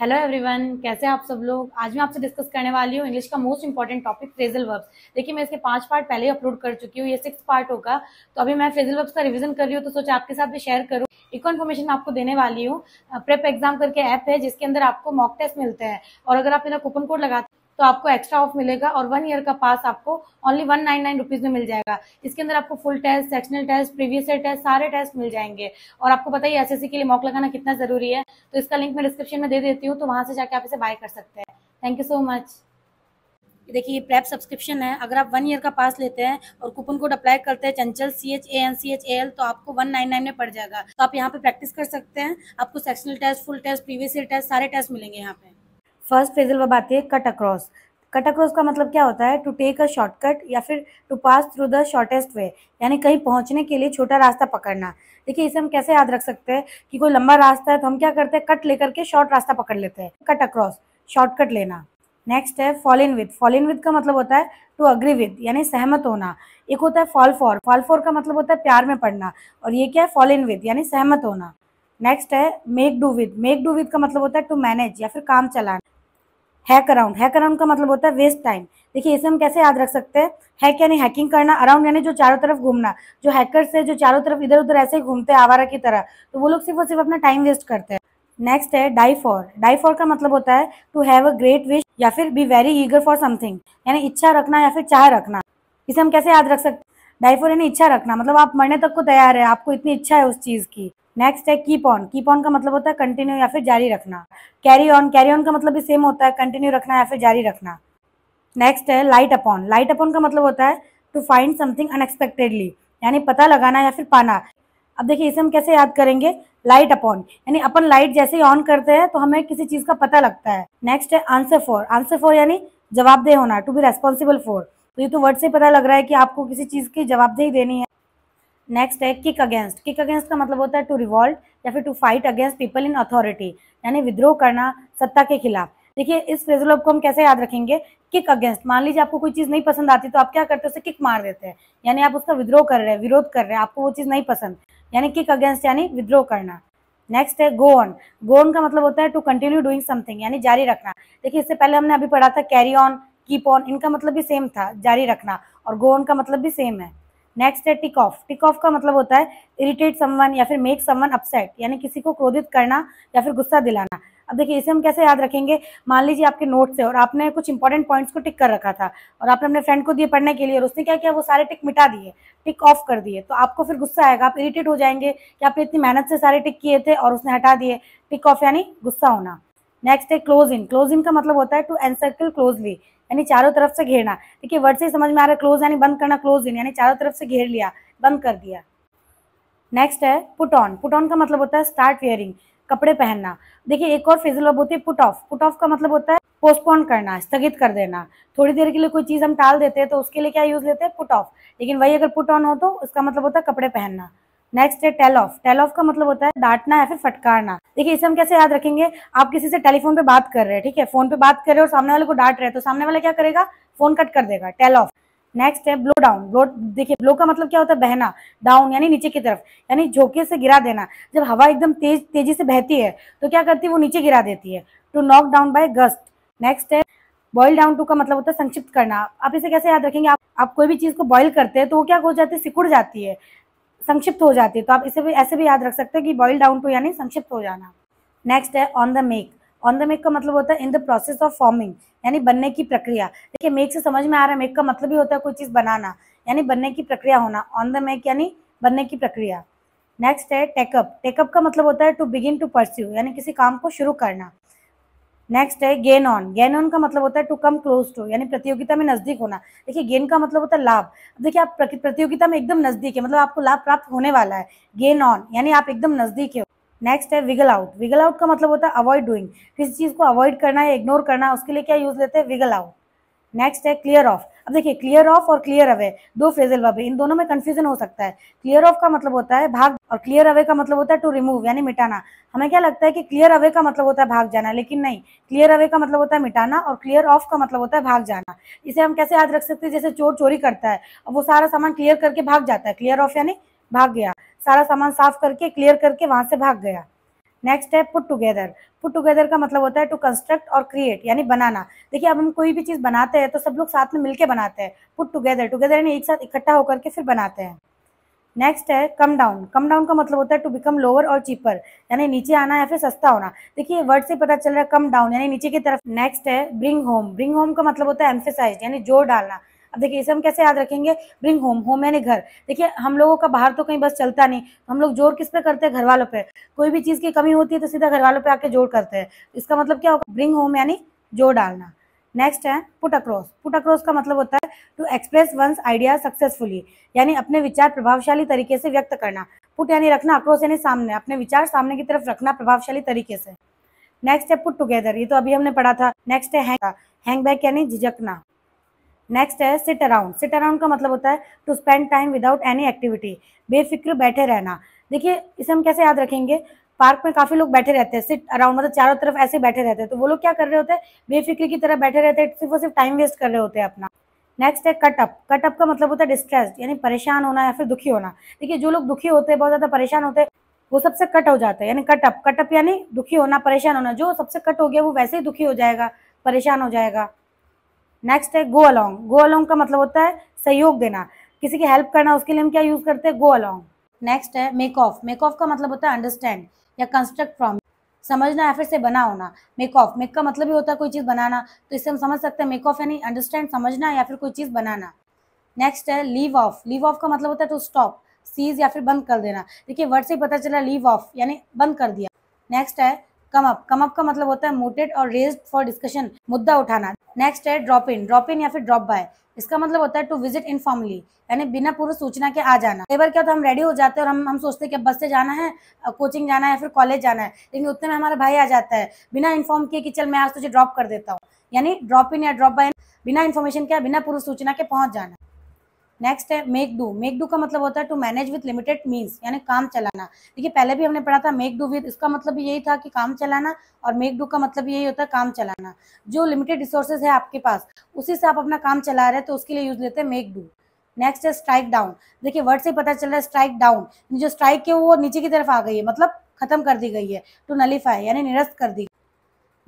hello everyone कैसे आप सब लोग आज मैं आपसे डिस्कस करने वाली हूँ इंग्लिश का most important topic phrasal verbs देखिए मैं इसके पांच पार्ट पहले ही अपलोड कर चुकी हूँ ये सिक्स पार्ट होगा तो अभी मैं फ्रेजल वर्ब्स का रिवीजन कर रही हूँ तो सोचा आपके साथ भी शेयर करूँ इको इन्फॉर्मेशन आपको देने वाली हूँ प्रेप एग्जाम करके ऐप है जिसके अंदर आपको मॉक टेस्ट मिलते हैं और अगर आप मेरा कूपन कोड लगाते तो आपको एक्स्ट्रा ऑफ मिलेगा और वन ईयर का पास आपको only one nine nine rupees में मिल जाएगा इसके अंदर आपको full test sectional test previous year test सारे टेस्ट मिल जाएंगे और आपको पता ही एसएससी के लिए मॉक लगाना कितना जरूरी है तो इसका लिंक मैं डिस्क्रिप्शन में दे देती हूँ तो वहां से जाके आप इसे बाय कर सकते हैं थैंक यू सो मच देखिए ये प्रेप सब्सक्रिप्शन है अगर आप वन ईयर का पास लेते हैं और कूपन कोड अप्लाई करते हैं Chanchal C H A N C H A L तो आपको वन नाइन नाइन में पड़ जाएगा तो आप यहाँ पे प्रैक्टिस कर सकते हैं आपको sectional test full test previous year test सारे टेस्ट मिलेंगे यहाँ पे फर्स्ट फेजल वर्ब आती है कट अक्रॉस कट अक्रॉस का मतलब क्या होता है टू टेक अ शॉर्टकट या फिर to pass through the shortest way यानी कहीं पहुंचने के लिए छोटा रास्ता पकड़ना देखिए इसे हम कैसे याद रख सकते हैं कि कोई लंबा रास्ता है तो हम क्या करते हैं कट लेकर के शॉर्ट रास्ता पकड़ लेते हैं कट अक्रॉस शॉर्टकट लेना नेक्स्ट है fall in with fall in with का मतलब होता है टू अग्री विद यानी सहमत होना एक होता है फॉल फॉर फॉल फॉर का मतलब होता है प्यार में पड़ना और ये क्या है फॉल इन विद यानी सहमत होना नेक्स्ट है make do with make do with का मतलब होता है टू मैनेज या फिर काम चलाना हैक अराउंड हैक अराउंड का मतलब होता है वेस्ट टाइम देखिए इसे हम कैसे याद रख सकते हैं हैक यानी हैकिंग करना अराउंड यानी जो चारों तरफ घूमना जो हैकर्स है जो चारों तरफ इधर उधर ऐसे घूमते हैं आवारा की तरह तो वो लोग सिर्फ और सिर्फ अपना टाइम वेस्ट करते हैं नेक्स्ट है डाई फॉर डाई फॉर का मतलब होता है to have a great wish या फिर be very eager for something यानी इच्छा रखना या फिर चाह रखना इसे हम कैसे याद रख सकते डाई फॉर यानी इच्छा रखना मतलब आप मरने तक को तैयार है आपको इतनी इच्छा है उस चीज़ की नेक्स्ट है कीप ऑन कीप ऑन का मतलब होता है कंटिन्यू या फिर जारी रखना कैरी ऑन कैरी ऑन का मतलब भी सेम होता है कंटिन्यू रखना या फिर जारी रखना नेक्स्ट है लाइट अपॉन लाइट अपॉन का मतलब होता है टू फाइंड समथिंग अनएक्सपेक्टेडली यानी पता लगाना या फिर पाना अब देखिए इसे हम कैसे याद करेंगे लाइट अपॉन यानी अपन लाइट जैसे ही ऑन करते हैं तो हमें किसी चीज़ का पता लगता है नेक्स्ट है आंसर फॉर आंसर फॉर यानी जवाबदेह होना टू बी रेस्पॉन्सिबल फॉर तो ये तो वर्ड से पता लग रहा है कि आपको किसी चीज़ की जवाबदेही देनी है नेक्स्ट है किक अगेंस्ट किक अगेंस्ट का मतलब होता है टू रिवॉल्ट या फिर to fight against people in authority यानी विद्रोह करना सत्ता के खिलाफ देखिए इस फ्रेजलोब को हम कैसे याद रखेंगे किक अगेंस्ट मान लीजिए आपको कोई चीज़ नहीं पसंद आती तो आप क्या करते हो उसे किक मार देते हैं यानी आप उसका विद्रोह कर रहे हैं विरोध कर रहे हैं आपको वो चीज़ नहीं पसंद यानी किक अगेंस्ट यानी विद्रोह करना नेक्स्ट है गो ऑन गो ऑन का मतलब होता है टू कंटिन्यू डूइंग समथिंग यानी जारी रखना देखिए इससे पहले हमने अभी पढ़ा था कैरी ऑन कीप ऑन इनका मतलब भी सेम था जारी रखना और गो ऑन का मतलब भी सेम है नेक्स्ट है टिक ऑफ टिक ऑफ का मतलब होता है इरिटेट समवन या फिर मेक समवन अपसेट यानी किसी को क्रोधित करना या फिर गुस्सा दिलाना अब देखिए इसे हम कैसे याद रखेंगे मान लीजिए आपके नोट से और आपने कुछ इंपॉर्टेंट पॉइंट्स को टिक कर रखा था और आपने अपने फ्रेंड को दिए पढ़ने के लिए और उसने क्या किया वो सारे टिक मिटा दिए टिक ऑफ कर दिए तो आपको फिर गुस्सा आएगा आप इरिटेट हो जाएंगे कि आपने इतनी मेहनत से सारे टिक किए थे और उसने हटा दिए टिक ऑफ यानी गुस्सा होना नेक्स्ट है क्लोज इन क्लोज इन का मतलब होता है टू एनसर्कल क्लोजली यानी चारों तरफ से घेरना देखिए वर्ड से समझ में आ रहा है क्लोज यानी बंद करना क्लोज इन यानी चारों तरफ से घेर लिया बंद कर दिया नेक्स्ट है पुट ऑन पुट ऑन का मतलब होता है स्टार्ट वेयरिंग कपड़े पहनना देखिए एक और फिजल होती है पुट ऑफ पुट ऑफ का मतलब होता है पोस्टपोन करना स्थगित कर देना थोड़ी देर के लिए कोई चीज़ हम टाल देते हैं तो उसके लिए क्या यूज़ लेते हैं पुट ऑफ लेकिन वही अगर पुट ऑन हो तो उसका मतलब होता है कपड़े पहनना नेक्स्ट है टेल ऑफ टेल ऑफ का मतलब होता है डांटना या फिर फटकारना देखिए इसे हम कैसे याद रखेंगे आप किसी से टेलीफोन पे बात कर रहे हैं ठीक है फोन पे बात कर रहे हो और सामने वाले को डांट रहे हैं तो सामने वाला क्या करेगा फोन कट कर देगा टेल ऑफ नेक्स्ट है ब्लो डाउन ब्लो देखिए ब्लो का मतलब क्या होता है बहना डाउन यानी नीचे की तरफ यानी झोंके से गिरा देना जब हवा एकदम तेज तेजी से बहती है तो क्या करती है वो नीचे गिरा देती है to knock down by gust next है बॉइल डाउन टू का मतलब होता है संक्षिप्त करना आप इसे कैसे याद रखेंगे आप आप कोई भी चीज़ को बॉइल करते हैं तो वो क्या हो जाती है सिकुड़ जाती है संक्षिप्त हो जाती है तो आप इसे भी ऐसे भी याद रख सकते हो कि बॉइल डाउन टू यानी संक्षिप्त हो जाना नेक्स्ट है on the make on the make का मतलब होता है in the process of forming यानी बनने की प्रक्रिया देखिए मेक से समझ में आ रहा है मेक का मतलब ही होता है कोई चीज़ बनाना यानी बनने की प्रक्रिया होना ऑन द मेक यानी बनने की प्रक्रिया नेक्स्ट है टेकअप टेकअप का मतलब होता है टू बिगिन टू परस्यू यानी किसी काम को शुरू करना नेक्स्ट है गेन ऑन गेन ऑन का मतलब होता है टू कम क्लोज टू यानी प्रतियोगिता में नजदीक होना देखिए गेन का मतलब होता है लाभ देखिए आप प्रतियोगिता में एकदम नजदीक है मतलब आपको लाभ प्राप्त होने वाला है गेन ऑन यानी आप एकदम नजदीक है नेक्स्ट है विगल आउट विगल आउट का मतलब होता है अवॉइड डूइंग किसी चीज को अवॉइड करना है इग्नोर करना उसके लिए क्या यूज लेते हैं विगल आउट नेक्स्ट है क्लियर ऑफ अब देखिए क्लियर ऑफ और क्लियर अवे दो फेजल वर्ब इन दोनों में कंफ्यूजन हो सकता है क्लियर ऑफ का मतलब होता है भाग और क्लियर अवे का मतलब होता है टू रिमूव यानी मिटाना हमें क्या लगता है कि क्लियर अवे का मतलब होता है भाग जाना लेकिन नहीं क्लियर अवे का मतलब होता है मिटाना और क्लियर ऑफ का मतलब होता है भाग जाना इसे हम कैसे याद रख सकते हैं जैसे चोर चोरी करता है और वो सारा सामान क्लियर करके भाग जाता है क्लियर ऑफ यानी भाग गया सारा सामान साफ करके क्लियर करके वहां से भाग गया नेक्स्ट है पुट टुगेदर पुट टुगेदर का मतलब होता है टू कंस्ट्रक्ट और क्रिएट यानी बनाना देखिए अब हम कोई भी चीज़ बनाते हैं तो सब लोग साथ में मिलकर बनाते हैं पुट टुगेदर टुगेदर यानी एक साथ इकट्ठा होकर के फिर बनाते हैं नेक्स्ट है कम डाउन कम डाउन का मतलब होता है टू बिकम लोअर और चीपर यानी नीचे आना या फिर सस्ता होना देखिए वर्ड से पता चल रहा है कम डाउन यानी नीचे की तरफ नेक्स्ट है ब्रिंग होम ब्रिंग होम का मतलब होता है एम्फेसाइज यानी जोर डालना अब देखिए इसे हम कैसे याद रखेंगे ब्रिंग होम होम यानी घर देखिए हम लोगों का बाहर तो कहीं बस चलता नहीं हम लोग जोर किस पे करते हैं घर वालों पे कोई भी चीज़ की कमी होती है तो सीधा घर वालों पे आके जोर करते हैं इसका मतलब क्या होगा ब्रिंग होम यानी जोर डालना नेक्स्ट है पुट अक्रॉस पुट अक्रॉस का मतलब होता है to express one's idea successfully यानी अपने विचार प्रभावशाली तरीके से व्यक्त करना पुट यानी रखना अक्रॉस यानी सामने अपने विचार सामने की तरफ रखना प्रभावशाली तरीके से नेक्स्ट है पुट टुगेदर ये तो अभी हमने पढ़ा था नेक्स्ट है हैंग बैक यानी झिझकना नेक्स्ट है सिट अराउंड सिट अराउंड का मतलब होता है to spend time without any activity बेफिक्र बैठे रहना देखिए इसे हम कैसे याद रखेंगे पार्क में काफी लोग बैठे रहते हैं सिट अराउंड मतलब चारों तरफ ऐसे बैठे रहते हैं तो वो लोग क्या कर रहे होते हैं बेफिक्र की तरह बैठे रहते हैं सिर्फ और सिर्फ टाइम वेस्ट कर रहे होते हैं अपना नेक्स्ट है कटअप कटअप का मतलब होता है डिस्ट्रेस यानी परेशान होना या फिर दुखी होना देखिए जो लोग दुखी होते हैं बहुत ज़्यादा परेशान होते हैं वो सबसे कट हो जाते हैं यानी कटअप कटअप यानी दुखी होना परेशान होना जो सबसे कट हो गया वो वैसे ही दुखी हो जाएगा परेशान हो जाएगा नेक्स्ट है गो अलोंग गो अलोंग का मतलब होता है सहयोग देना किसी की हेल्प करना उसके लिए हम क्या यूज़ करते हैं गो अलोंग नेक्स्ट है मेक ऑफ मेक ऑफ का मतलब होता है अंडरस्टैंड या कंस्ट्रक्ट फ्रॉम समझना या फिर से बना होना मेक ऑफ मेक का मतलब ही होता है कोई चीज़ बनाना तो इससे हम समझ सकते हैं मेक ऑफ यानी अंडरस्टैंड समझना या फिर कोई चीज़ बनाना नेक्स्ट है लीव ऑफ लीव ऑफ का मतलब होता है टू स्टॉप सीज या फिर बंद कर देना देखिए वर्ड से पता चला लीव ऑफ यानी बंद कर दिया नेक्स्ट है कम अप कम अप का मतलब होता है मोटेड और रेज फॉर डिस्कशन मुद्दा उठाना नेक्स्ट है ड्रॉप इन ड्रॉप इन या फिर ड्रॉप बाय इसका मतलब होता है टू विजिट इनफॉर्मली यानी बिना पूर्व सूचना के आ जाना कई बार क्या होता है हम रेडी हो जाते हैं और हम हम सोचते हैं कि बस से जाना है कोचिंग जाना है फिर कॉलेज जाना है लेकिन उतने में हमारा भाई आ जाता है बिना इन्फॉर्म किए कि चल मैं आज तुझे ड्रॉप कर देता हूँ यानी ड्रॉप इन या ड्रॉप बाय बिना इन्फॉर्मेशन के बिना पूर्व सूचना के पहुंच जाना नेक्स्ट है मेक डू मेक डू का मतलब होता है to manage with limited means यानी काम चलाना देखिए पहले भी हमने पढ़ा था मेक डू विथ इसका मतलब यही था कि काम चलाना और मेक डू का मतलब यही होता है काम चलाना जो लिमिटेड रिसोर्सेज है आपके पास उसी से आप अपना काम चला रहे हैं तो उसके लिए यूज लेते हैं मेक डू नेक्स्ट है स्ट्राइक डाउन देखिए वर्ड से पता चल रहा है स्ट्राइक डाउन जो स्ट्राइक है वो नीचे की तरफ आ गई है मतलब खत्म कर दी गई है टू नलीफाई यानी निरस्त कर दी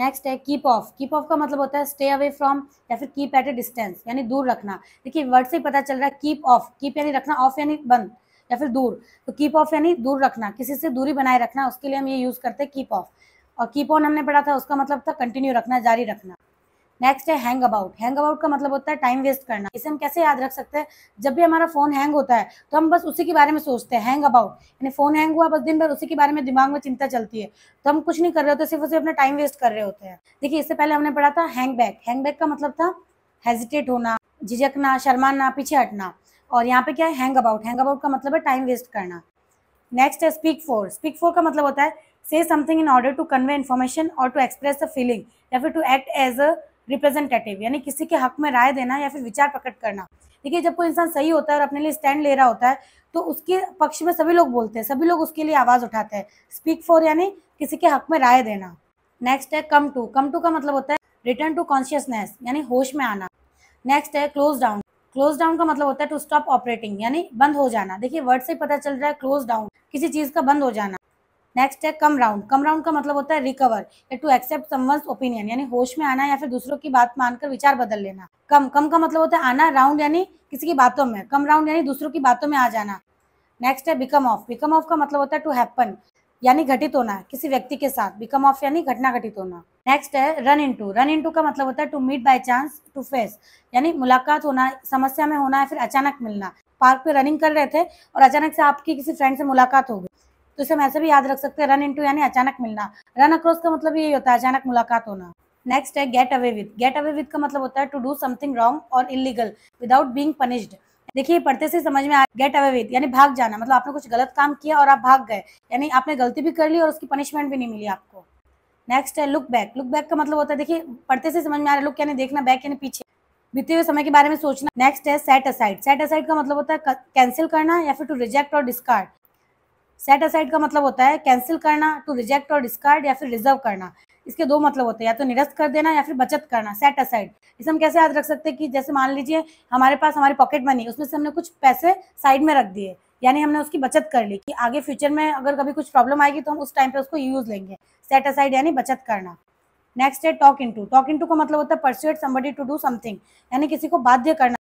नेक्स्ट है कीप ऑफ कीप ऑफ का मतलब होता है स्टे अवे फ्रॉम या फिर कीप एट ए डिस्टेंस यानी दूर रखना देखिए वर्ड से पता चल रहा है कीप ऑफ कीप यानी रखना ऑफ यानी बंद या फिर दूर तो कीप ऑफ यानी दूर रखना किसी से दूरी बनाए रखना उसके लिए हम ये यूज़ करते हैं कीप ऑफ और कीप ऑन हमने पढ़ा था उसका मतलब था कंटिन्यू रखना जारी रखना नेक्स्ट है हैंग अबाउट हैंग अबाउट का मतलब होता है टाइम वेस्ट करना इसे हम कैसे याद रख सकते हैं जब भी हमारा फोन हैंग होता है तो हम बस उसी के बारे में सोचते हैं हैंग अबाउट यानी फोन हैंग हुआ बस दिन भर उसी के बारे में दिमाग में चिंता चलती है तो हम कुछ नहीं कर रहे होते सिर्फ उसे अपना टाइम वेस्ट कर रहे होते हैं देखिए इससे पहले हमने पढ़ा था हैंग बैक हैंग बैक का मतलब था हेजिटेट होना झिझकना शर्माना पीछे हटना और यहाँ पे क्या है हैंग अबाउट हैंग अबाउट का मतलब है टाइम वेस्ट करना नेक्स्ट है स्पीक फोर स्पीक फोर का मतलब होता है say something in order to convey information और टू एक्सप्रेस अ फीलिंग या फिर to act as a representative यानी किसी के हक में राय देना या फिर विचार प्रकट करना देखिए जब कोई इंसान सही होता है और अपने लिए स्टैंड ले रहा होता है तो उसके पक्ष में सभी लोग बोलते हैं सभी लोग उसके लिए आवाज़ उठाते हैं स्पीक फॉर यानी किसी के हक में राय देना नेक्स्ट है कम टू कम टू का मतलब होता है रिटर्न टू कॉन्शियसनेस यानी होश में आना नेक्स्ट है क्लोज डाउन क्लोज डाउन का मतलब होता है टू स्टॉप ऑपरेटिंग यानी बंद हो जाना देखिए वर्ड से पता चल रहा है क्लोज डाउन किसी चीज़ का बंद हो जाना नेक्स्ट है कम राउंड कम राउंड का मतलब होता है रिकवर या टू एक्सेप्ट समवंस ओपिनियन यानी होश में आना या फिर दूसरों की बात मानकर विचार बदल लेना कम कम का मतलब होता है आना राउंड यानी किसी की बातों में कम राउंड यानी दूसरों की बातों में आ जाना नेक्स्ट है बिकम ऑफ बिकम ऑफ का मतलब होता है टू हैपन यानी घटित होना किसी व्यक्ति के साथ बिकम ऑफ यानी घटना घटित होना नेक्स्ट है रन इनटू रन इनटू का मतलब होता है to meet by chance to face यानी मुलाकात होना समस्या में होना या फिर अचानक मिलना पार्क पे रनिंग कर रहे थे और अचानक से आपकी किसी फ्रेंड से मुलाकात हो गई तो इसे हम ऐसे भी याद रख सकते हैं रन टू यानी अचानक मिलना रन अक्रॉस का मतलब यही होता है अचानक मुलाकात होना नेक्स्ट है get away with get away with का मतलब होता है टू डू समथिंग रॉन्ग और इलीगल विदाउट बींग पनिश्ड देखिए पढ़ते से समझ में आया गेट अवे विद यानी भाग जाना मतलब आपने कुछ गलत काम किया और आप भाग गए यानी आपने गलती भी कर ली और उसकी पनिशमेंट भी नहीं मिली आपको नेक्स्ट है लुक बैक लुक बैक का मतलब होता है देखिए पढ़ते से समझ में आ रहा है लुक यानी देखना बैक यानी पीछे बीते हुए समय के बारे में सोचना नेक्स्ट है सेट असाइड सेट असाइड का मतलब होता है कैंसिल करना या फिर टू रिजेक्ट और डिस्कार्ड सेट असाइड का मतलब होता है कैंसिल करना टू रिजेक्ट और डिस्कार्ड या फिर रिजर्व करना इसके दो मतलब होते हैं या तो निरस्त कर देना या फिर बचत करना सेट असाइड इसे हम कैसे याद रख सकते हैं कि जैसे मान लीजिए हमारे पास हमारी पॉकेट मनी है उसमें से हमने कुछ पैसे साइड में रख दिए यानी हमने उसकी बचत कर ली कि आगे फ्यूचर में अगर कभी कुछ प्रॉब्लम आएगी तो हम उस टाइम पे उसको यूज लेंगे सेट असाइड यानी बचत करना नेक्स्ट है टॉक इन टू टॉक इन टू का मतलब होता है persuade somebody to do something यानी किसी को बाध्य करना